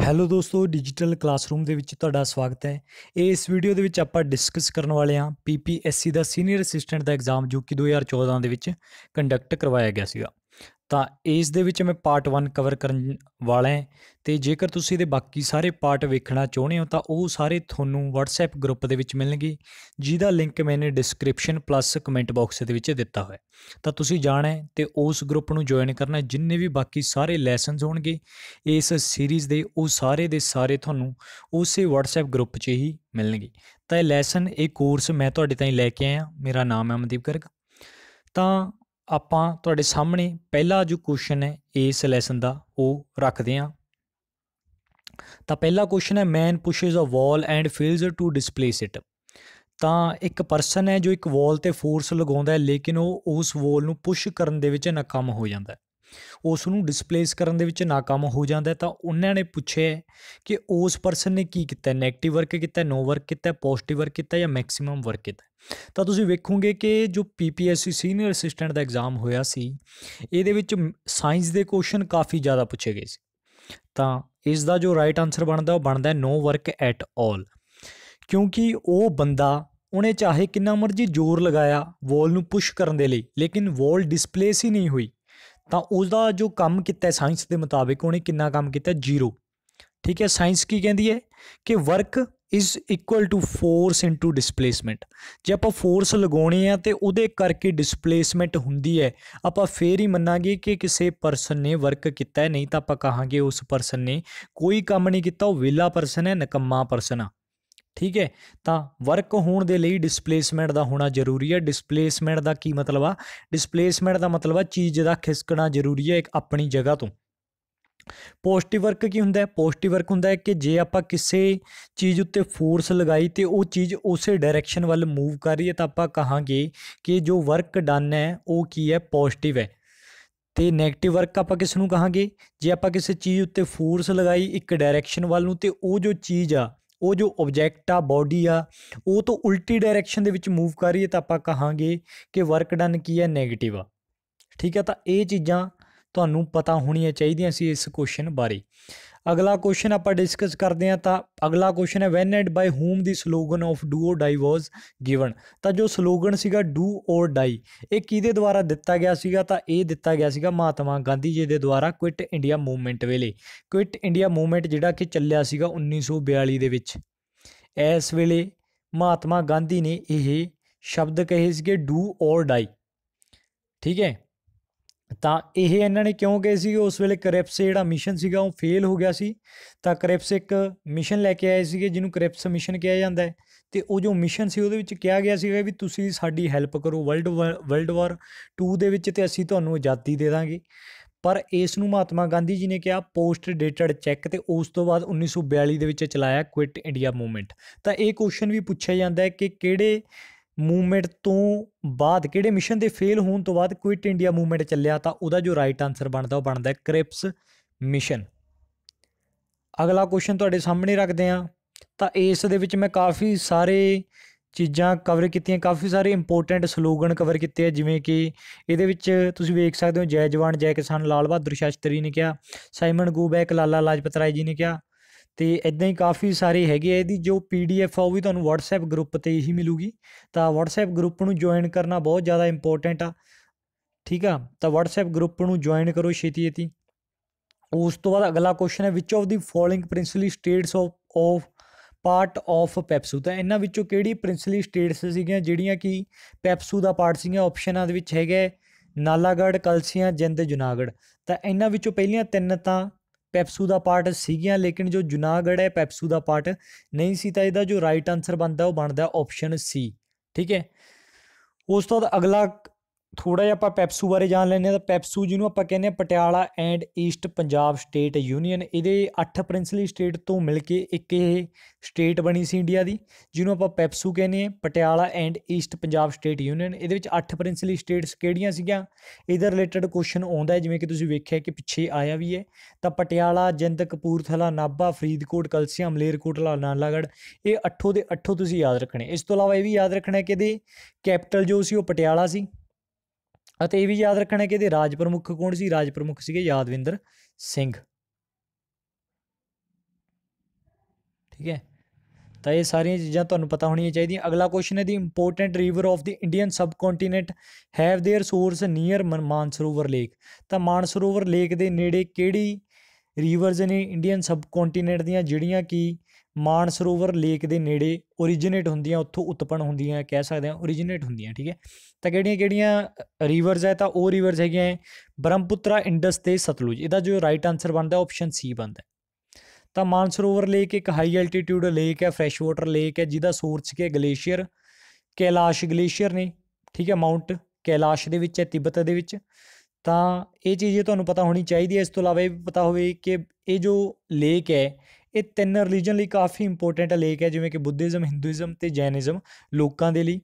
hello ਦੋਸਤੋ digital classroom ਦੇ ਵਿੱਚ ਤੁਹਾਡਾ ਸਵਾਗਤ ਹੈ ਇਸ ਵੀਡੀਓ ਦੇ ਵਿੱਚ ਆਪਾਂ ਡਿਸਕਸ ਕਰਨ ਵਾਲੇ ਹਾਂ ਪੀਪੀਐਸਸੀ ਦਾ ਸੀਨੀਅਰ ਅਸਿਸਟੈਂਟ ਦਾ ਐਗਜ਼ਾਮ ਜੋ ਕਿ 2014 ਦੇ ਵਿੱਚ ਕੰਡਕਟ ਕਰਵਾਇਆ ਗਿਆ ਸੀਗਾ ਤਾਂ ਇਸ ਦੇ ਵਿੱਚ ਮੈਂ ਪਾਰਟ 1 ਕਵਰ ਕਰਨ ਵਾਲਾ ਹਾਂ ਤੇ ਜੇਕਰ ਤੁਸੀਂ ਇਹਦੇ ਬਾਕੀ ਸਾਰੇ ਪਾਰਟ ਵੇਖਣਾ ਚਾਹੁੰਦੇ ਹੋ ਤਾਂ ਉਹ ਸਾਰੇ ਤੁਹਾਨੂੰ WhatsApp ਗਰੁੱਪ ਦੇ ਵਿੱਚ ਮਿਲਣਗੇ ਜਿਹਦਾ ਲਿੰਕ ਮੈਨੇ ਡਿਸਕ੍ਰਿਪਸ਼ਨ ਪਲੱਸ ਕਮੈਂਟ ਬਾਕਸ ਦੇ ਵਿੱਚ ਦਿੱਤਾ ਹੋਇਆ ਤਾਂ ਤੁਸੀਂ ਜਾਣਾ ਤੇ ਉਸ ਗਰੁੱਪ ਨੂੰ ਜੁਆਇਨ ਕਰਨਾ ਜਿੰਨੇ ਵੀ ਬਾਕੀ ਸਾਰੇ ਲੈਸਨਸ ਹੋਣਗੇ ਇਸ ਸੀਰੀਜ਼ ਦੇ ਉਹ ਸਾਰੇ ਦੇ ਸਾਰੇ ਤੁਹਾਨੂੰ ਉਸੇ WhatsApp ਗਰੁੱਪ 'ਚ ਹੀ ਮਿਲਣਗੇ ਤਾਂ ਇਹ ਲੈਸਨ ਇਹ ਕੋਰਸ ਮੈਂ ਤੁਹਾਡੇ ਤਾਈਂ ਲੈ ਕੇ ਆਇਆ ਮੇਰਾ ਨਾਮ ਹੈ ਅਮਦੀਪ ਗਰਗ ਤਾਂ ਆਪਾਂ ਤੁਹਾਡੇ ਸਾਹਮਣੇ ਪਹਿਲਾ ਜੋ ਕੁਐਸਚਨ ਹੈ ਇਸ ਲੈਸਨ ਦਾ ਉਹ ਰੱਖਦੇ ਹਾਂ ਤਾਂ ਪਹਿਲਾ ਕੁਐਸਚਨ ਹੈ man pushes a wall and fails to displace it ਤਾਂ ਇੱਕ ਪਰਸਨ ਹੈ ਜੋ ਇੱਕ ਵਾਲ ਤੇ ਫੋਰਸ ਲਗਾਉਂਦਾ ਹੈ ਲੇਕਿਨ ਉਹ ਉਸ ਵਾਲ ਨੂੰ ਪੁਸ਼ ਕਰਨ ਦੇ ਵਿੱਚ ਨਾਕਾਮ ਹੋ ਜਾਂਦਾ ਹੈ ਉਸ ਨੂੰ ਡਿਸਪਲੇਸ ਕਰਨ ਦੇ ਵਿੱਚ ناکਾਮ ਹੋ ਜਾਂਦਾ ਤਾਂ ਉਹਨਾਂ ਨੇ ਪੁੱਛਿਆ ਕਿ ਉਸ ਪਰਸਨ ਨੇ ਕੀ ਕੀਤਾ 네ਗੇਟਿਵ ਵਰਕ ਕੀਤਾ ਨੋ ਵਰਕ ਕੀਤਾ ਪੋਜ਼ਿਟਿਵ ਵਰਕ ਕੀਤਾ ਜਾਂ ਮੈਕਸਿਮਮ ਵਰਕ ਕੀਤਾ ਤਾਂ ਤੁਸੀਂ ਵੇਖੋਗੇ ਕਿ ਜੋ ਪੀਪੀਐਸਸੀ ਸੀਨੀਅਰ ਅਸਿਸਟੈਂਟ ਦਾ ਐਗਜ਼ਾਮ ਹੋਇਆ ਸੀ ਇਹਦੇ ਵਿੱਚ ਸਾਇੰਸ ਦੇ ਕੁਐਸਚਨ ਕਾਫੀ ਜ਼ਿਆਦਾ ਪੁੱਛੇ ਗਏ ਸੀ ਤਾਂ ਇਸ ਦਾ ਜੋ ਰਾਈਟ ਆਨਸਰ ਬਣਦਾ ਉਹ ਬਣਦਾ ਨੋ ਵਰਕ ਐਟ ਆਲ ਕਿਉਂਕਿ ਉਹ ਬੰਦਾ ਉਹਨੇ ਚਾਹੇ ਕਿੰਨਾ ਮਰਜ਼ੀ ਜ਼ੋਰ ਲਗਾਇਆ ਵਾਲ ਨੂੰ ਪੁਸ਼ ਕਰਨ ਦੇ ਲਈ ਲੇਕਿਨ ਵਾਲ ਡਿਸਪਲੇਸ ਹੀ ਨਹੀਂ ਹੋਈ ਤਾਂ ਉਸ ਦਾ ਜੋ ਕੰਮ ਕੀਤਾ ਸਾਇੰਸ ਦੇ ਮੁਤਾਬਿਕ ਉਹਨੇ ਕਿੰਨਾ ਕੰਮ ਕੀਤਾ ਜ਼ੀਰੋ ਠੀਕ ਹੈ ਸਾਇੰਸ ਕੀ ਕਹਿੰਦੀ ਹੈ ਕਿ work is equal to force into displacement ਜੇ ਆਪਾਂ ਫੋਰਸ ਲਗਾਉਣੀ ਆ ਤੇ ਉਹਦੇ ਕਰਕੇ ਡਿਸਪਲੇਸਮੈਂਟ ਹੁੰਦੀ ਹੈ ਆਪਾਂ ਫੇਰ ਹੀ ਮੰਨਾਂਗੇ ਕਿ ਕਿਸੇ ਪਰਸਨ ਨੇ ਵਰਕ ਕੀਤਾ ਹੈ ਨਹੀਂ ਤਾਂ ਆਪਾਂ ਕਹਾਂਗੇ ਉਸ ਪਰਸਨ ਨੇ ਕੋਈ ਕੰਮ ਨਹੀਂ ਕੀਤਾ ਉਹ ਵਿਲਾ ਪਰਸਨ ਹੈ ਨਕਮਾ ਪਰਸਨ ਆ ਠੀਕ ਹੈ ਤਾਂ ਵਰਕ ਹੋਣ ਦੇ ਲਈ ਡਿਸਪਲੇਸਮੈਂਟ ਦਾ ਹੋਣਾ ਜ਼ਰੂਰੀ ਹੈ ਡਿਸਪਲੇਸਮੈਂਟ ਦਾ ਕੀ ਮਤਲਬ ਆ ਡਿਸਪਲੇਸਮੈਂਟ ਦਾ ਮਤਲਬ ਆ ਚੀਜ਼ ਦਾ ਖਿਸਕਣਾ ਜ਼ਰੂਰੀ ਹੈ ਇੱਕ ਆਪਣੀ ਜਗ੍ਹਾ ਤੋਂ ਪੋਜ਼ਿਟਿਵ ਵਰਕ ਕੀ ਹੁੰਦਾ ਹੈ ਪੋਜ਼ਿਟਿਵ ਵਰਕ ਹੁੰਦਾ ਹੈ ਕਿ ਜੇ ਆਪਾਂ ਕਿਸੇ ਚੀਜ਼ ਉੱਤੇ ਫੋਰਸ ਲਗਾਈ ਤੇ ਉਹ ਚੀਜ਼ ਉਸੇ ਡਾਇਰੈਕਸ਼ਨ ਵੱਲ ਮੂਵ ਕਰ ਰਹੀ ਹੈ ਤਾਂ ਆਪਾਂ ਕਹਾਂਗੇ ਕਿ ਜੋ ਵਰਕ ਡਨ ਹੈ ਉਹ ਕੀ ਹੈ ਪੋਜ਼ਿਟਿਵ ਹੈ ਤੇ 네ਗੇਟਿਵ ਵਰਕ ਆਪਾਂ ਕਿਸ ਨੂੰ ਕਹਾਂਗੇ ਜੇ ਆਪਾਂ ਕਿਸੇ ਚੀਜ਼ ਉੱਤੇ ਫੋਰਸ ਲਗਾਈ ਇੱਕ ਡਾਇਰੈਕਸ਼ਨ ਵੱਲ ਨੂੰ ਤੇ ਉਹ ਜੋ ਚੀਜ਼ ਆ ਉਹ ਜੋ ਆਬਜੈਕਟ ਆ ਬਾਡੀ ਆ ਉਹ ਤੋਂ ਉਲਟੀ ਡਾਇਰੈਕਸ਼ਨ ਦੇ ਵਿੱਚ ਮੂਵ ਕਰ ਰਹੀ ਹੈ ਤਾਂ ਆਪਾਂ ਕਹਾਂਗੇ ਕਿ ਵਰਕ ਡਨ ਕੀ ਹੈ 네ਗੇਟਿਵ ਆ ਠੀਕ ਹੈ ਤਾਂ ਇਹ ਚੀਜ਼ਾਂ ਤੁਹਾਨੂੰ ਪਤਾ ਹੋਣੀਆਂ ਚਾਹੀਦੀਆਂ ਸੀ ਇਸ ਕੁਐਸਚਨ ਬਾਰੇ ਅਗਲਾ ਕੁਐਸਚਨ ਆਪਾਂ ਡਿਸਕਸ ਕਰਦੇ ਹਾਂ ਤਾਂ ਅਗਲਾ ਕੁਐਸਚਨ ਹੈ when and by whom the slogan of do or die was given ਤਾਂ ਜੋ ਸਲੋਗਨ ਸੀਗਾ ਡੂ অর ਡਾਈ ਇਹ ਕਿਹਦੇ ਦੁਆਰਾ ਦਿੱਤਾ ਗਿਆ ਸੀਗਾ ਤਾਂ ਇਹ ਦਿੱਤਾ ਗਿਆ ਸੀਗਾ ਮਹਾਤਮਾ ਗਾਂਧੀ ਜੀ ਦੇ ਦੁਆਰਾ ਕੁਇਟ ਇੰਡੀਆ ਮੂਵਮੈਂਟ ਵੇਲੇ ਕੁਇਟ ਇੰਡੀਆ ਮੂਵਮੈਂਟ ਜਿਹੜਾ ਕਿ ਚੱਲਿਆ ਸੀਗਾ 1942 ਦੇ ਵਿੱਚ ਇਸ ਵੇਲੇ ਮਹਾਤਮਾ ਗਾਂਧੀ ਨੇ ਇਹ ਸ਼ਬਦ ਕਹੇ ਸੀਗੇ ਡੂ অর ਡਾਈ ਠੀਕ ਹੈ ਤਾਂ ਇਹ ਇਹਨਾਂ ਨੇ ਕਿਉਂ ਕਹੇ ਸੀ ਉਸ ਵੇਲੇ ਕ੍ਰਿਪਸ ਜਿਹੜਾ ਮਿਸ਼ਨ ਸੀਗਾ ਉਹ ਫੇਲ ਹੋ ਗਿਆ ਸੀ ਤਾਂ ਕ੍ਰਿਪਸ ਇੱਕ ਮਿਸ਼ਨ ਲੈ ਕੇ ਆਏ ਸੀਗੇ ਜਿਹਨੂੰ ਕ੍ਰਿਪਸ ਮਿਸ਼ਨ ਕਿਹਾ ਜਾਂਦਾ ਹੈ ਤੇ ਉਹ ਜੋ ਮਿਸ਼ਨ ਸੀ ਉਹਦੇ ਵਿੱਚ ਕਿਹਾ ਗਿਆ ਸੀਗਾ ਵੀ ਤੁਸੀਂ ਸਾਡੀ ਹੈਲਪ ਕਰੋ ਵਰਲਡ ਵਰਲਡ ਵਾਰ 2 ਦੇ ਵਿੱਚ ਤੇ ਅਸੀਂ ਤੁਹਾਨੂੰ ਆਜ਼ਾਦੀ ਦੇ ਦਾਂਗੇ ਪਰ ਇਸ ਨੂੰ ਮਹਾਤਮਾ ਗਾਂਧੀ ਜੀ ਨੇ ਕਿਹਾ ਪੋਸਟ ਡੇਟਡ ਚੈੱਕ ਤੇ ਉਸ ਤੋਂ ਬਾਅਦ 1942 ਦੇ ਵਿੱਚ ਚਲਾਇਆ ਕੁਇਟ ਇੰਡੀਆ ਮੂਵਮੈਂਟ ਤਾਂ ਇਹ ਕੁਐਸਚਨ ਵੀ ਪੁੱਛਿਆ ਜਾਂਦਾ ਹੈ ਕਿ ਕਿਹੜੇ ਮੂਵਮੈਂਟ ਤੋਂ ਬਾਅਦ ਕਿਹੜੇ ਮਿਸ਼ਨ ਦੇ ਫੇਲ ਹੋਣ ਤੋਂ ਬਾਅਦ ਕੁਇਟ ਇੰਡੀਆ ਮੂਵਮੈਂਟ ਚੱਲਿਆ ਤਾਂ ਉਹਦਾ ਜੋ ਰਾਈਟ ਆਨਸਰ ਬਣਦਾ ਉਹ ਬਣਦਾ ਹੈ ਕ੍ਰਿਪਸ ਮਿਸ਼ਨ ਅਗਲਾ ਕੁਐਸਚਨ ਤੁਹਾਡੇ ਸਾਹਮਣੇ ਰੱਖਦੇ ਆ ਤਾਂ ਇਸ ਦੇ ਵਿੱਚ ਮੈਂ ਕਾਫੀ ਸਾਰੇ ਚੀਜ਼ਾਂ ਕਵਰ ਕੀਤੀਆਂ ਕਾਫੀ ਸਾਰੇ ਇੰਪੋਰਟੈਂਟ ਸਲੋਗਨ ਕਵਰ ਕੀਤੇ ਆ ਜਿਵੇਂ ਕਿ ਇਹਦੇ ਵਿੱਚ ਤੁਸੀਂ ਵੇਖ ਸਕਦੇ ਹੋ ਜੈ ਜਵਾਨ ਜੈ ਕਿਸਾਨ ਲਾਲ ਬਹਾਦਰ ਸ਼ਾਸਤਰੀ ਨੇ ਕਿਹਾ ਸਾਈਮਨ ਗੂਬੈਕ ਲਾਲਾ ਲਾਜਪਤ ਰਾਏ ਜੀ ਨੇ ਕਿਹਾ ਤੇ ਇਦਾਂ ਹੀ ਕਾਫੀ ਸਾਰੇ ਹੈਗੇ ਆ ਇਹਦੀ ਜੋ ਪੀਡੀਐਫ ਆ ਉਹ ਵੀ ਤੁਹਾਨੂੰ WhatsApp ਗਰੁੱਪ ਤੇ ਹੀ ਮਿਲੂਗੀ ਤਾਂ WhatsApp ਗਰੁੱਪ ਨੂੰ ਜੁਆਇਨ ਕਰਨਾ ਬਹੁਤ ਜ਼ਿਆਦਾ ਇੰਪੋਰਟੈਂਟ ਆ ਠੀਕ ਆ ਤਾਂ WhatsApp ਗਰੁੱਪ ਨੂੰ ਜੁਆਇਨ ਕਰੋ ਛੇਤੀ ਛੇਤੀ ਉਸ ਤੋਂ ਬਾਅਦ ਅਗਲਾ ਕੁਐਸਚਨ ਹੈ which of the following princely states of of part of PEPSU ਤਾਂ ਇਹਨਾਂ ਵਿੱਚੋਂ ਕਿਹੜੀ ਪ੍ਰਿੰਸਲੀ ਸਟੇਟਸ ਸੀਗੀਆਂ ਜਿਹੜੀਆਂ ਕਿ ਪੈਪਸੂ ਦਾ ਪਾਰਟ ਸੀਗੀਆਂ ਆਪਸ਼ਨਾਂ ਦੇ ਵਿੱਚ ਹੈਗੇ ਨਾਲਾਗੜ ਕਲਸੀਆਂ ਜਿੰਦ ਜੁਨਾਗੜ ਤਾਂ ਇਹਨਾਂ ਵਿੱਚੋਂ ਪਹਿਲੀਆਂ ਤਿੰਨ ਤਾਂ ਪੈਪਸੂ ਦਾ ਪਾਰਟ ਸੀਗੀਆਂ ਲੇਕਿਨ ਜੋ ਜੁਨਾਗੜ ਹੈ ਪੈਪਸੂ ਦਾ ਪਾਰਟ ਨਹੀਂ ਸੀ ਤਾਂ ਇਹਦਾ ਜੋ ਰਾਈਟ ਆਨਸਰ ਬਣਦਾ ਉਹ ਬਣਦਾ ਆਪਸ਼ਨ ਸੀ ਠੀਕ ਹੈ ਉਸ ਤੋਂ ਬਾਅਦ ਅਗਲਾ ਥੋੜਾ ਜਿਹਾ ਆਪਾਂ ਪੈਪਸੂ ਬਾਰੇ ਜਾਣ ਲੈਂਦੇ ਆ ਤਾਂ ਪੈਪਸੂ ਜਿਹਨੂੰ ਆਪਾਂ ਕਹਿੰਦੇ ਆ Patiala and east Punjab state union ਇਹਦੇ 8 ਪ੍ਰਿੰਸਲੀ ਸਟੇਟ ਤੋਂ ਮਿਲ ਕੇ ਇੱਕ ਇਹ ਸਟੇਟ ਬਣੀ ਸੀ ਇੰਡੀਆ ਦੀ ਜਿਹਨੂੰ ਆਪਾਂ ਪੈਪਸੂ ਕਹਿੰਦੇ ਆ Patiala and east Punjab state union ਇਹਦੇ ਵਿੱਚ 8 ਪ੍ਰਿੰਸਲੀ ਸਟੇਟਸ ਕਿਹੜੀਆਂ ਸੀਗੀਆਂ ਇਹਦੇ ਰਿਲੇਟਡ ਕੁਐਸਚਨ ਆਉਂਦਾ ਜਿਵੇਂ ਕਿ ਤੁਸੀਂ ਵੇਖਿਆ ਕਿ ਪਿੱਛੇ ਆਇਆ ਵੀ ਹੈ ਤਾਂ ਪਟਿਆਲਾ ਜਿੰਦ ਕਪੂਰਥਲਾ ਨਾਭਾ ਫਰੀਦਕੋਟ ਕਲਸੀਆ ਮਲੇਰਕੋਟਲਾ ਨਾਲਾਗੜ ਇਹ 8 ਦੇ 8 ਤੁਸੀਂ ਯਾਦ ਰੱਖਣੇ ਇਸ ਤੋਂ ਇਲਾਵਾ ਇਹ ਵੀ ਯਾਦ ਰੱਖਣਾ ਕਿ ਇਹਦੇ ਕੈਪੀਟਲ ਜੋ ਸੀ ਉਹ ਪਟਿਆਲਾ ਸੀ ਅਤੇ ਇਹ ਵੀ ਯਾਦ ਰੱਖਣਾ ਕਿ ਇਹਦੇ ਰਾਜ ਪ੍ਰਮੁੱਖ ਕੌਣ ਸੀ ਰਾਜ ਪ੍ਰਮੁੱਖ ਸੀਗੇ ਯਾਦਵਿੰਦਰ ਸਿੰਘ ਠੀਕ ਹੈ ਤਾਂ ਇਹ ਸਾਰੀਆਂ ਚੀਜ਼ਾਂ ਤੁਹਾਨੂੰ ਪਤਾ ਹੋਣੀਆਂ ਚਾਹੀਦੀਆਂ ਅਗਲਾ ਕੁਐਸਚਨ ਹੈ the important river of the Indian sub have their source near Mansarovar lake ਤਾਂ ਮਾਨਸਰੋਵਰ ਲੇਕ ਦੇ ਨੇੜੇ ਕਿਹੜੀ ਰਿਵਰਸ ਨੇ ਇੰਡੀਅਨ ਸਬ ਦੀਆਂ ਜਿਹੜੀਆਂ ਕੀ ਮਾਨਸਰੋਵਰ ਲੇਕ ਦੇ ਨੇੜੇ originated ਹੁੰਦੀਆਂ ਉੱਥੋਂ ਉਤਪਨ ਹੁੰਦੀਆਂ ਕਹਿ ਸਕਦੇ ਆ originated ਹੁੰਦੀਆਂ ਠੀਕ ਹੈ ਤਾਂ ਕਿਹੜੀਆਂ ਕਿਹੜੀਆਂ ਰਿਵਰਸ ਹੈ ਤਾਂ ਉਹ ਰਿਵਰਸ ਹੈਗੀਆਂ ਬ੍ਰਹਮਪੁੱਤਰਾ ਇੰਡਸ ਤੇ ਸਤਲੁਜ ਇਹਦਾ ਜੋ ਰਾਈਟ ਆਨਸਰ ਬਣਦਾ ਆਪਸ਼ਨ ਸੀ ਬਣਦਾ ਤਾਂ ਮਾਨਸਰੋਵਰ ਲੇਕ ਇੱਕ ਹਾਈ ਐਲਟੀਟਿਊਡ ਲੇਕ ਹੈ ਫਰੈਸ਼ ਵਾਟਰ ਲੇਕ ਹੈ ਜਿਹਦਾ ਸੋਰਸ ਕੇ ਗਲੇਸ਼ੀਅਰ ਕੈਲਾਸ਼ ਗਲੇਸ਼ੀਅਰ ਨੇ ਠੀਕ ਹੈ ਮਾਉਂਟ ਕੈਲਾਸ਼ ਦੇ ਵਿੱਚ ਹੈ ਤਿੱਬਤ ਦੇ ਵਿੱਚ ਤਾਂ ਇਹ ਚੀਜ਼ ਇਹ ਤੁਹਾਨੂੰ ਪਤਾ ਹੋਣੀ ਚਾਹੀਦੀ ਹੈ ਇਸ ਤੋਂ ਇਲਾਵਾ ਇਹ ਪਤਾ ਹੋਵੇ ਕਿ ਇਹ ਜੋ ਲੇਕ ਹੈ ਇਹ ਤਿੰਨ ਰਿਲੀਜੀਅਨ ਲਈ ਕਾਫੀ ਇੰਪੋਰਟੈਂਟ ਲੇਕ ਹੈ ਜਿਵੇਂ ਕਿ ਬੁੱਧਿਜ਼ਮ ਹਿੰਦੂਇਜ਼ਮ ਤੇ ਜੈਨਿਜ਼ਮ ਲੋਕਾਂ ਦੇ ਲਈ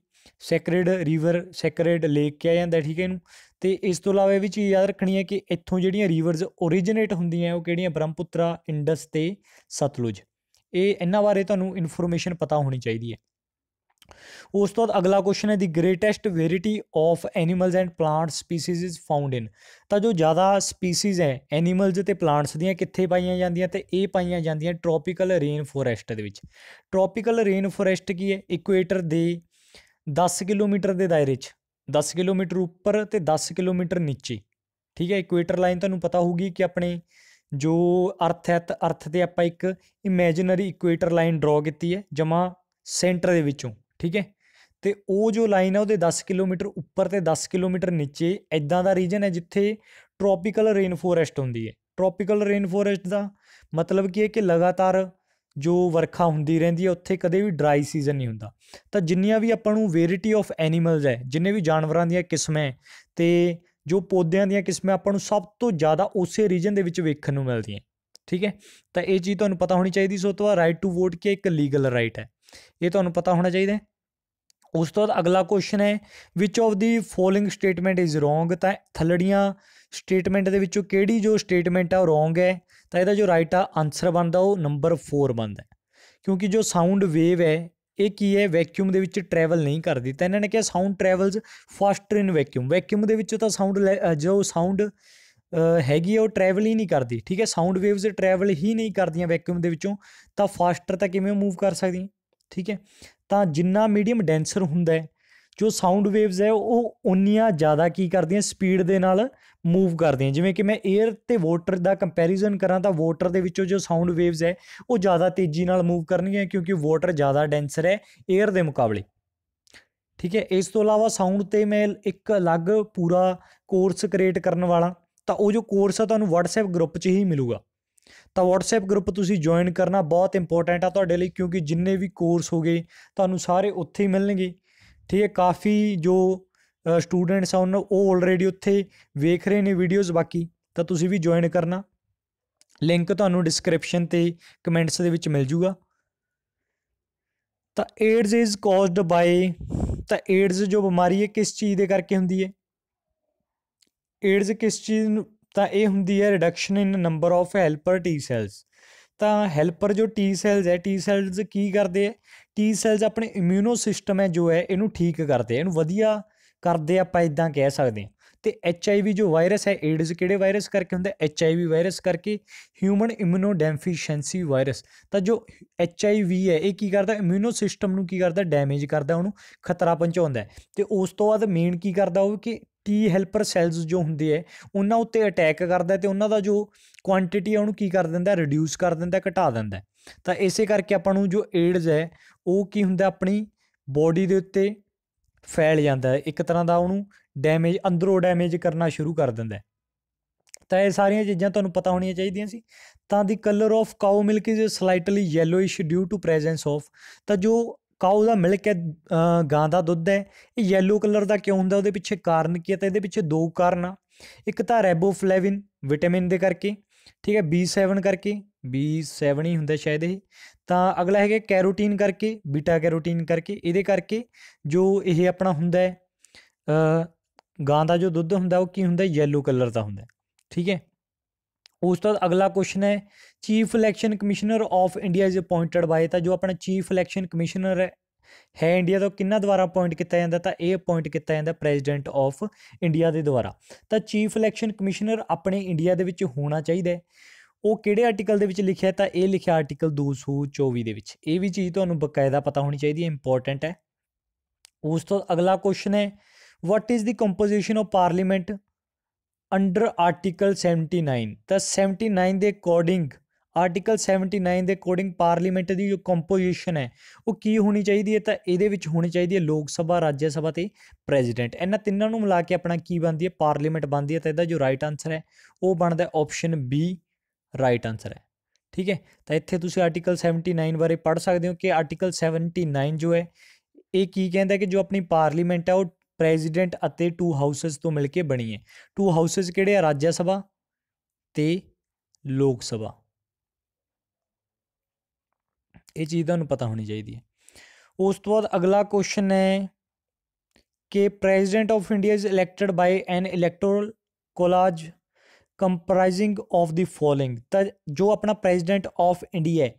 ਸੈਕ੍ਰੇਡ ਰਿਵਰ ਸੈਕ੍ਰੇਡ ਲੇਕ ਕਿਹਾ ਜਾਂਦਾ ਠੀਕ ਹੈ ਇਹਨੂੰ ਤੇ ਇਸ ਤੋਂ ਇਲਾਵਾ ਇਹ ਵੀ ਚੀਜ਼ ਯਾਦ ਰੱਖਣੀ ਹੈ ਕਿ ਇੱਥੋਂ ਜਿਹੜੀਆਂ ਰਿਵਰਸ ਓਰੀਜਿਨੇਟ ਹੁੰਦੀਆਂ ਉਹ ਕਿਹੜੀਆਂ ਬ੍ਰਹਮਪੁੱਤਰਾ ਇੰਡਸ ਤੇ ਸਤਲੁਜ ਇਹ ਇਹਨਾਂ ਬਾਰੇ ਤੁਹਾਨੂੰ ਇਨਫੋਰਮੇਸ਼ਨ ਪਤਾ ਹੋਣੀ ਚਾਹੀਦੀ ਹੈ ਉਸ ਤੋਂ ਬਾਅਦ ਅਗਲਾ ਕੁਐਸਚਨ ਹੈ the greatest variety of animals and plant species is found in ਤਾਂ ਜੋ ਜ਼ਿਆਦਾ ਸਪੀਸੀਜ਼ ਹੈ ਐਨੀਮਲਸ ਤੇ ਪਲਾਂਟਸ ਦੀਆਂ ਕਿੱਥੇ ਪਾਈਆਂ ਜਾਂਦੀਆਂ ਤੇ ਇਹ ਪਾਈਆਂ ਜਾਂਦੀਆਂ ਟ੍ਰੋਪੀਕਲ ਰੇਨ ਫੋਰੈਸਟ ਦੇ ਵਿੱਚ ਟ੍ਰੋਪੀਕਲ ਰੇਨ ਫੋਰੈਸਟ ਕੀ ਹੈ ਇਕੁਏਟਰ ਦੇ 10 ਕਿਲੋਮੀਟਰ ਦੇ ਦਾਇਰੇ 'ਚ 10 ਕਿਲੋਮੀਟਰ ਉੱਪਰ ਤੇ 10 ਕਿਲੋਮੀਟਰ ਨੀਚੇ ਠੀਕ ਹੈ ਇਕੁਏਟਰ ਲਾਈਨ ਤੁਹਾਨੂੰ ਪਤਾ ਹੋਊਗੀ ਕਿ ਆਪਣੇ ਜੋ ਅਰਥ ਹੈ ਅਰਥ ਤੇ ਆਪਾਂ ਇੱਕ ਇਮੇਜਿਨਰੀ ਇਕੁਏਟਰ ਲਾਈਨ ਡਰਾ ਕੀਤੀ ਹੈ ਜਮਾ ਸੈਂਟਰ ਦੇ ਵਿੱਚੋਂ ਠੀਕ ਹੈ ਤੇ ਉਹ ਜੋ ਲਾਈਨ ਹੈ ਉਹਦੇ 10 ਕਿਲੋਮੀਟਰ ਉੱਪਰ ਤੇ 10 ਕਿਲੋਮੀਟਰ ਨੀਚੇ ਐਦਾਂ ਦਾ ਰੀਜਨ ਹੈ ਜਿੱਥੇ ਟ੍ਰੋਪੀਕਲ ਰੇਨ ਫੋਰੈਸਟ ਹੁੰਦੀ ਹੈ ਟ੍ਰੋਪੀਕਲ ਰੇਨ ਫੋਰੈਸਟ ਦਾ ਮਤਲਬ ਕੀ ਹੈ ਕਿ ਲਗਾਤਾਰ ਜੋ ਵਰਖਾ ਹੁੰਦੀ ਰਹਿੰਦੀ ਹੈ ਉੱਥੇ ਕਦੇ ਵੀ ਡਰਾਈ ਸੀਜ਼ਨ ਨਹੀਂ ਹੁੰਦਾ ਤਾਂ ਜਿੰਨੀਆਂ ਵੀ ਆਪਾਂ ਨੂੰ ਵੈਰੀਟੀ ਆਫ ਐਨੀਮਲਸ ਹੈ ਜਿੰਨੇ ਵੀ ਜਾਨਵਰਾਂ ਦੀਆਂ ਕਿਸਮਾਂ ਤੇ ਜੋ ਪੌਦਿਆਂ ਦੀਆਂ ਕਿਸਮਾਂ ਆਪਾਂ ਨੂੰ ਸਭ ਤੋਂ ਜ਼ਿਆਦਾ ਉਸੇ ਰੀਜਨ ਦੇ ਵਿੱਚ ਵੇਖਣ ਨੂੰ ਮਿਲਦੀਆਂ ਠੀਕ ਹੈ ਤਾਂ ਇਹ ਚੀਜ਼ ਤੁਹਾਨੂੰ ਪਤਾ ਹੋਣੀ ਚਾਹੀਦੀ ਸੋ ਤੋਂ ਰਾਈਟ ਟੂ ਵੋਟ ਕੀ ਇੱਕ ਲੀਗਲ ਰਾਈਟ ਹੈ ਇਹ ਤੁਹਾਨੂੰ ਪਤਾ ਹੋਣਾ ਚਾਹੀਦਾ ਉਸ ਤੋਂ ਬਾਅਦ ਅਗਲਾ ਕੁਐਸਚਨ ਹੈ which of the following statement is wrong ਤਾਂ ਥੱਲੜੀਆਂ ਸਟੇਟਮੈਂਟ ਦੇ ਵਿੱਚੋਂ ਕਿਹੜੀ ਜੋ ਸਟੇਟਮੈਂਟ ਆ ਉਹ ਰੋਂਗ ਹੈ ਤਾਂ ਇਹਦਾ ਜੋ ਰਾਈਟ ਆ ਆਨਸਰ ਬਣਦਾ ਉਹ ਨੰਬਰ 4 ਬਣਦਾ ਕਿਉਂਕਿ ਜੋ ਸਾਊਂਡ ਵੇਵ ਹੈ ਇਹ ਕੀ ਹੈ ਵੈਕਿਊਮ ਦੇ ਵਿੱਚ ਟਰੈਵਲ ਨਹੀਂ ਕਰਦੀ ਤਾਂ ਇਹਨਾਂ ਨੇ ਕਿਹਾ sound travels faster in vacuum vacuum ਦੇ ਵਿੱਚ ਤਾਂ ਸਾਊਂਡ ਜੋ ਸਾਊਂਡ ਹੈਗੀ ਉਹ ਟਰੈਵਲ ਹੀ ਨਹੀਂ ਕਰਦੀ ਠੀਕ ਹੈ ਸਾਊਂਡ ਵੇਵਸ ਟਰੈਵਲ ਹੀ ਨਹੀਂ ਕਰਦੀਆਂ ਵੈਕਿਊਮ ਦੇ ਵਿੱਚੋਂ ਤਾਂ ਫਾਸਟਰ ਤਾਂ ਕਿਵੇਂ ਮੂਵ ਕਰ ਸਕਦੀਆਂ ਠੀਕ ਹੈ ਤਾਂ ਜਿੰਨਾ ਮੀਡੀਅਮ ਡੈਂਸਰ ਹੁੰਦਾ ਹੈ ਜੋ ਸਾਊਂਡ ਵੇਵਸ ਹੈ ਉਹ ਉਨੀਆਂ ਜ਼ਿਆਦਾ ਕੀ ਕਰਦੀਆਂ ਸਪੀਡ ਦੇ ਨਾਲ ਮੂਵ ਕਰਦੀਆਂ ਜਿਵੇਂ ਕਿ ਮੈਂ 에ਅਰ ਤੇ ਵਾਟਰ ਦਾ ਕੰਪੈਰੀਜ਼ਨ ਕਰਾਂ ਤਾਂ ਵਾਟਰ ਦੇ ਵਿੱਚੋਂ ਜੋ ਸਾਊਂਡ ਵੇਵਸ ਹੈ ਉਹ ਜ਼ਿਆਦਾ ਤੇਜ਼ੀ ਨਾਲ ਮੂਵ ਕਰਨਗੀਆਂ ਕਿਉਂਕਿ ਵਾਟਰ ਜ਼ਿਆਦਾ ਡੈਂਸਰ ਹੈ 에ਅਰ ਦੇ ਮੁਕਾਬਲੇ ਠੀਕ ਹੈ ਇਸ ਤੋਂ ਇਲਾਵਾ ਸਾਊਂਡ ਤੇ ਮੈਂ ਇੱਕ ਅਲੱਗ ਪੂਰਾ ਕੋਰਸ ਕ੍ਰੀਏਟ ਕਰਨ ਵਾਲਾ ਤਾਂ ਉਹ ਜੋ ਕੋਰਸ ਆ ਤੁਹਾਨੂੰ WhatsApp ਗਰੁੱਪ 'ਚ ਹੀ ਮਿਲੂਗਾ ਤਾਂ WhatsApp ਗਰੁੱਪ ਤੁਸੀਂ ਜੁਆਇਨ ਕਰਨਾ ਬਹੁਤ ਇੰਪੋਰਟੈਂਟ ਆ ਤੁਹਾਡੇ ਲਈ ਕਿਉਂਕਿ ਜਿੰਨੇ ਵੀ ਕੋਰਸ ਹੋਗੇ ਤੁਹਾਨੂੰ ਸਾਰੇ ਉੱਥੇ ਹੀ ਮਿਲਣਗੇ ਠੀਕ ਹੈ ਕਾਫੀ ਜੋ ਸਟੂਡੈਂਟਸ ਆ ਉਹ ਆਲਰੇਡੀ ਉੱਥੇ ਵੇਖ ਰਹੇ ਨੇ ਵੀਡੀਓਜ਼ ਬਾਕੀ ਤਾਂ ਤੁਸੀਂ ਵੀ ਜੁਆਇਨ ਕਰਨਾ ਲਿੰਕ ਤੁਹਾਨੂੰ ਡਿਸਕ੍ਰਿਪਸ਼ਨ ਤੇ ਕਮੈਂਟਸ ਦੇ ਵਿੱਚ ਮਿਲ ਜੂਗਾ ਤਾਂ ਏਡਜ਼ ਇਜ਼ ਕਾਜ਼ਡ ਬਾਈ ਤਾਂ ਏਡਜ਼ ਜੋ ਬਿਮਾਰੀ ਹੈ ਕਿਸ ਚੀਜ਼ ਦੇ ਕਰਕੇ ਹੁੰਦੀ ਹੈ ਏਡਜ਼ ਕਿਸ ਚੀਜ਼ ਨੂੰ ਤਾਂ ਇਹ ਹੁੰਦੀ ਹੈ reduction in number of helper T cells ਤਾਂ ਹੈਲਪਰ ਜੋ ਟੀ ਸੈਲਸ ਹੈ ਟੀ ਸੈਲਸ ਕੀ ਕਰਦੇ ਹੈ ਟੀ ਸੈਲਸ ਆਪਣੇ ਇਮਿਊਨੋ ਸਿਸਟਮ ਹੈ ਜੋ ਹੈ ਇਹਨੂੰ ਠੀਕ ਕਰਦੇ ਹੈ ਇਹਨੂੰ ਵਧੀਆ ਕਰਦੇ ਆਪਾਂ ਇਦਾਂ ਕਹਿ ਸਕਦੇ ਹਾਂ ਤੇ ਐਚ ਆਈ ਵੀ ਜੋ ਵਾਇਰਸ ਹੈ ਏਡਜ਼ ਕਿਹੜੇ ਵਾਇਰਸ ਕਰਕੇ ਹੁੰਦਾ ਐਚ ਆਈ ਵੀ ਵਾਇਰਸ ਕਰਕੇ ਹਿਊਮਨ ਇਮਿਊਨੋ ਡੈਫੀਸ਼ੀਐਂਸੀ ਵਾਇਰਸ ਤਾਂ ਜੋ ਐਚ ਆਈ ਵੀ ਹੈ ਇਹ ਕੀ ਕਰਦਾ ਇਮਿਊਨੋ ਸਿਸਟਮ ਨੂੰ ਕੀ ਕਰਦਾ ਡੈਮੇਜ ਕਰਦਾ ਉਹਨੂੰ ਖਤਰਾ ਪਹੁੰਚਾਉਂਦਾ ਤੇ ਉਸ ਤੋਂ ਬਾਅਦ ਮੇਨ ਕੀ ਕਰਦਾ ਉਹ ਕਿ ਟੀ ਹੈਲਪਰ ਸੈਲਸ ਜੋ ਹੁੰਦੇ ਐ ਉਹਨਾਂ ਉੱਤੇ ਅਟੈਕ ਕਰਦਾ ਤੇ ਉਹਨਾਂ ਦਾ ਜੋ ਕੁਆਂਟੀਟੀ ਆ ਉਹਨੂੰ ਕੀ ਕਰ ਦਿੰਦਾ ਰਿਡਿਊਸ ਕਰ ਦਿੰਦਾ ਘਟਾ ਦਿੰਦਾ ਤਾਂ ਇਸੇ ਕਰਕੇ ਆਪਾਂ ਨੂੰ ਜੋ ਏਡਜ਼ ਹੈ ਉਹ ਕੀ ਹੁੰਦਾ ਆਪਣੀ ਬੋਡੀ ਦੇ ਉੱਤੇ ਫੈਲ ਜਾਂਦਾ ਇੱਕ ਤਰ੍ਹਾਂ ਦਾ ਉਹਨੂੰ ਡੈਮੇਜ ਅੰਦਰੋਂ ਡੈਮੇਜ ਕਰਨਾ ਸ਼ੁਰੂ ਕਰ ਦਿੰਦਾ ਤਾਂ ਇਹ ਸਾਰੀਆਂ ਚੀਜ਼ਾਂ ਤੁਹਾਨੂੰ ਪਤਾ ਹੋਣੀਆਂ ਚਾਹੀਦੀਆਂ ਸੀ ਤਾਂ the colour of cow milk is slightly yellowish due to presence of ਤਾਂ ਜੋ ਕਾਉ ਦਾ ਮਿਲਕ ਹੈ ਗਾਂ ਦਾ ਦੁੱਧ ਹੈ ਇਹ yellow ਕਲਰ ਦਾ ਕਿਉਂ ਹੁੰਦਾ ਉਹਦੇ ਪਿੱਛੇ ਕਾਰਨ ਕੀ ਹੈ ਤਾਂ ਇਹਦੇ ਪਿੱਛੇ ਦੋ ਕਾਰਨ ਆ ਇੱਕ ਤਾਂ ਰੈਬੋਫਲੇਵਿਨ ਵਿਟਾਮਿਨ ਦੇ ਕਰਕੇ ਠੀਕ ਹੈ B7 ਕਰਕੇ B7 ਹੀ ਹੁੰਦਾ ਸ਼ਾਇਦ ਇਹ ਤਾਂ ਅਗਲਾ ਹੈਗਾ ਕੈਰੋਟੀਨ ਕਰਕੇ ਬੀਟਾ ਕੈਰੋਟੀਨ ਕਰਕੇ ਇਹਦੇ ਕਰਕੇ ਜੋ ਇਹ ਆਪਣਾ ਹੁੰਦਾ ਹੈ ਗਾਂ ਦਾ ਜੋ ਦੁੱਧ ਹੁੰਦਾ ਉਹ ਕੀ ਹੁੰਦਾ yellow ਕਲਰ ਦਾ ਹੁੰਦਾ ਠੀਕ ਹੈ ਉਸ ਤੋਂ ਅਗਲਾ ਕੁਐਸਚਨ ਹੈ chief election commissioner of India is appointed by ਤਾਂ ਜੋ ਆਪਣਾ ਚੀਫ ਇਲੈਕਸ਼ਨ ਕਮਿਸ਼ਨਰ ਹੈ ਇੰਡੀਆ ਤੋਂ ਕਿੰਨਾ ਦੁਆਰਾ ਅਪਾਇੰਟ ਕੀਤਾ ਜਾਂਦਾ ਤਾਂ ਇਹ ਅਪਾਇੰਟ ਕੀਤਾ ਜਾਂਦਾ ਪ੍ਰੈਜ਼ੀਡੈਂਟ ਆਫ ਇੰਡੀਆ ਦੇ ਦੁਆਰਾ ਤਾਂ ਚੀਫ ਇਲੈਕਸ਼ਨ ਕਮਿਸ਼ਨਰ ਆਪਣੇ ਇੰਡੀਆ ਦੇ ਵਿੱਚ ਹੋਣਾ ਚਾਹੀਦਾ ਹੈ ਉਹ ਕਿਹੜੇ ਆਰਟੀਕਲ ਦੇ ਵਿੱਚ ਲਿਖਿਆ ਤਾਂ ਇਹ ਲਿਖਿਆ ਆਰਟੀਕਲ 224 ਦੇ ਵਿੱਚ ਇਹ ਵੀ ਚੀਜ਼ ਤੁਹਾਨੂੰ ਬਕਾਇਦਾ ਪਤਾ ਹੋਣੀ ਚਾਹੀਦੀ ਹੈ ਇੰਪੋਰਟੈਂਟ ਹੈ ਉਸ ਤੋਂ ਅਗਲਾ ਕੁਐਸਚਨ ਹੈ what is the composition of parliament under article 79 ਤਾਂ 79 ਦੇ ਅਕੋਰਡਿੰਗ ਆਰਟੀਕਲ 79 ਦੇ ਅਕੋਰਡਿੰਗ ਪਾਰਲੀਮੈਂਟ ਦੀ ਜੋ ਕੰਪੋਜੀਸ਼ਨ ਹੈ ਉਹ ਕੀ ਹੋਣੀ ਚਾਹੀਦੀ ਹੈ ਤਾਂ ਇਹਦੇ ਵਿੱਚ ਹੋਣੀ ਚਾਹੀਦੀ ਹੈ ਲੋਕ ਸਭਾ ਰਾਜ ਸਭਾ ਤੇ ਪ੍ਰੈਜ਼ੀਡੈਂਟ ਇਹਨਾਂ ਤਿੰਨਾਂ ਨੂੰ ਮਿਲਾ ਕੇ ਆਪਣਾ ਕੀ ਬਣਦੀ ਹੈ ਪਾਰਲੀਮੈਂਟ ਬਣਦੀ ਹੈ ਤਾਂ ਇਹਦਾ ਜੋ ਰਾਈਟ ਆਨਸਰ ਹੈ ਉਹ ਬਣਦਾ ਆਪਸ਼ਨ ਬੀ ਰਾਈਟ ਆਨਸਰ ਹੈ ਠੀਕ ਹੈ ਤਾਂ ਇੱਥੇ ਤੁਸੀਂ ਆਰਟੀਕਲ 79 ਬਾਰੇ ਪੜ੍ਹ ਸਕਦੇ ਹੋ ਕਿ ਆਰਟੀਕਲ 79 ਜੋ ਹੈ ਇਹ ਕੀ ਕਹਿੰਦਾ ਕਿ ਜੋ ਆਪਣੀ ਪਾਰਲੀਮੈਂਟ ਹੈ ਉਹ ਪ੍ਰੈਜ਼ੀਡੈਂਟ ਅਤੇ ਟੂ ਹਾਊਸਸ ਤੋਂ ਮਿਲ ਕੇ ਬਣੀ ਹੈ ਟੂ ਹਾਊਸਸ ਕਿਹੜੇ ਆ ਰਾਜ ਸਭਾ ਤੇ ਲੋਕ ਸਭਾ ਇਹ ਚੀਜ਼ ਤੁਹਾਨੂੰ ਪਤਾ ਹੋਣੀ ਚਾਹੀਦੀ ਹੈ ਉਸ ਤੋਂ ਬਾਅਦ ਅਗਲਾ ਕੁਐਸਚਨ ਹੈ ਕਿ president of India is elected by an electoral college comprising of the following ਤਾਂ ਜੋ ਆਪਣਾ ਪ੍ਰੈਜ਼ੀਡੈਂਟ ਆਫ ਇੰਡੀਆ ਹੈ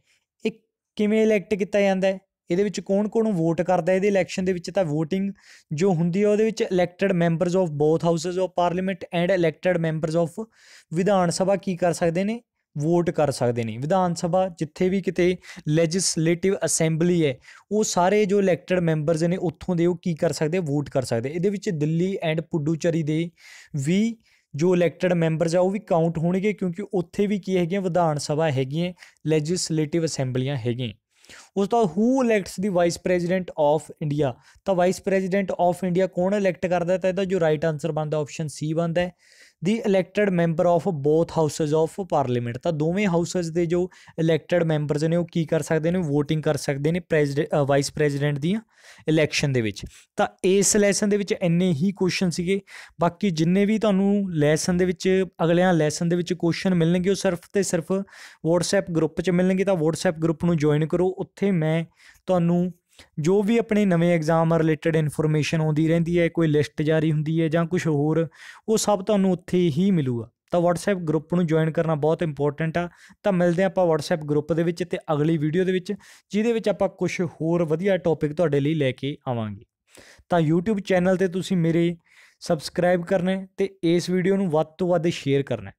ਇਹ ਕਿਵੇਂ ਇਲੈਕਟ ਕੀਤਾ ਜਾਂਦਾ ਹੈ ਇਹਦੇ ਵਿੱਚ ਕੌਣ-ਕੌਣ ਵੋਟ ਕਰਦਾ ਇਹਦੇ ਇਲੈਕਸ਼ਨ ਦੇ ਵਿੱਚ ਤਾਂ VOTING ਜੋ ਹੁੰਦੀ ਹੈ ਉਹਦੇ ਵਿੱਚ elected members of both houses of parliament and elected members of Vidhan Sabha ਕੀ ਕਰ ਸਕਦੇ ਨੇ ਵੋਟ ਕਰ ਸਕਦੇ ਨੇ ਵਿਧਾਨ ਸਭਾ ਜਿੱਥੇ ਵੀ ਕਿਤੇ ਲੈਜਿਸਲੇਟਿਵ ਅਸੈਂਬਲੀ ਹੈ ਉਹ ਸਾਰੇ ਜੋ ਇਲੈਕਟਡ ਮੈਂਬਰਸ ਨੇ ਉੱਥੋਂ ਦੇ ਉਹ ਕੀ ਕਰ ਸਕਦੇ ਵੋਟ ਕਰ ਸਕਦੇ ਇਹਦੇ ਵਿੱਚ ਦਿੱਲੀ ਐਂਡ ਪੁੱਡੂਚਰੀ ਦੇ ਵੀ ਜੋ ਇਲੈਕਟਡ ਮੈਂਬਰਸ ਆ ਉਹ ਵੀ ਕਾਊਂਟ ਹੋਣਗੇ ਕਿਉਂਕਿ ਉੱਥੇ ਵੀ ਕੀ ਹੈਗੀਆਂ ਵਿਧਾਨ ਸਭਾ ਹੈਗੀਆਂ ਲੈਜਿਸਲੇਟਿਵ ਅਸੈਂਬਲੀਆਂ ਹੈਗੀਆਂ ਉਸ ਤੋਂ who elects the vice president of India ਤਾਂ ਵਾਈਸ ਪ੍ਰੈਜ਼ੀਡੈਂਟ ਆਫ ਇੰਡੀਆ ਕੌਣ ਇਲੈਕਟ ਕਰਦਾ ਤਾਂ ਇਹਦਾ ਜੋ ਰਾਈਟ ਆਨਸਰ ਬਣਦਾ ਆਪਸ਼ਨ ਸੀ ਬਣਦਾ ਹੈ the elected member of both houses of parliament ਤਾਂ ਦੋਵੇਂ ਹਾਊਸਸ ਦੇ ਜੋ ਇਲੈਕਟਡ ਮੈਂਬਰਸ ਨੇ ਉਹ ਕੀ ਕਰ ਸਕਦੇ ਨੇ VOTING ਕਰ ਸਕਦੇ ਨੇ ਪ੍ਰੈਜ਼ੀਡੈਂਟ ਵਾਈਸ ਪ੍ਰੈਜ਼ੀਡੈਂਟ ਦੀਆਂ ਇਲੈਕਸ਼ਨ ਦੇ ਵਿੱਚ ਤਾਂ ਇਸ ਲੈਸਨ ਦੇ ਵਿੱਚ ਇੰਨੇ ਹੀ ਕੁਐਸਚਨ ਸੀਗੇ ਬਾਕੀ ਜਿੰਨੇ ਵੀ ਤੁਹਾਨੂੰ ਲੈਸਨ ਦੇ ਵਿੱਚ ਅਗਲਿਆਂ ਲੈਸਨ ਦੇ ਵਿੱਚ ਕੁਐਸਚਨ ਮਿਲਣਗੇ ਉਹ ਸਿਰਫ ਤੇ ਸਿਰਫ WhatsApp ਗਰੁੱਪ 'ਚ ਮਿਲਣਗੇ ਤਾਂ WhatsApp ਗਰੁੱਪ ਨੂੰ ਜੁਆਇਨ ਕਰੋ ਉੱਥੇ ਮੈਂ ਤੁਹਾਨੂੰ ਜੋ ਵੀ ਆਪਣੇ ਨਵੇਂ ਐਗਜ਼ਾਮ ਰਿਲੇਟਡ ਇਨਫੋਰਮੇਸ਼ਨ ਆਉਂਦੀ ਰਹਿੰਦੀ ਹੈ ਕੋਈ ਲਿਸਟ ਜਾਰੀ ਹੁੰਦੀ ਹੈ ਜਾਂ ਕੁਝ ਹੋਰ ਉਹ ਸਭ ਤੁਹਾਨੂੰ ਉੱਥੇ ਹੀ ਮਿਲੂਗਾ ਤਾਂ WhatsApp ਗਰੁੱਪ ਨੂੰ ਜੁਆਇਨ ਕਰਨਾ ਬਹੁਤ ਇੰਪੋਰਟੈਂਟ ਆ ਤਾਂ ਮਿਲਦੇ ਆਪਾਂ WhatsApp ਗਰੁੱਪ ਦੇ ਵਿੱਚ ਤੇ ਅਗਲੀ ਵੀਡੀਓ ਦੇ ਵਿੱਚ ਜਿਹਦੇ ਵਿੱਚ ਆਪਾਂ ਕੁਝ ਹੋਰ ਵਧੀਆ ਟੌਪਿਕ ਤੁਹਾਡੇ ਲਈ ਲੈ ਕੇ ਆਵਾਂਗੇ ਤਾਂ YouTube ਚੈਨਲ ਤੇ ਤੁਸੀਂ ਮੇਰੇ ਸਬਸਕ੍ਰਾਈਬ ਕਰਨਾ ਤੇ ਇਸ ਵੀਡੀਓ ਨੂੰ ਵੱਧ ਤੋਂ ਵੱਧ ਸ਼ੇਅਰ ਕਰਨਾ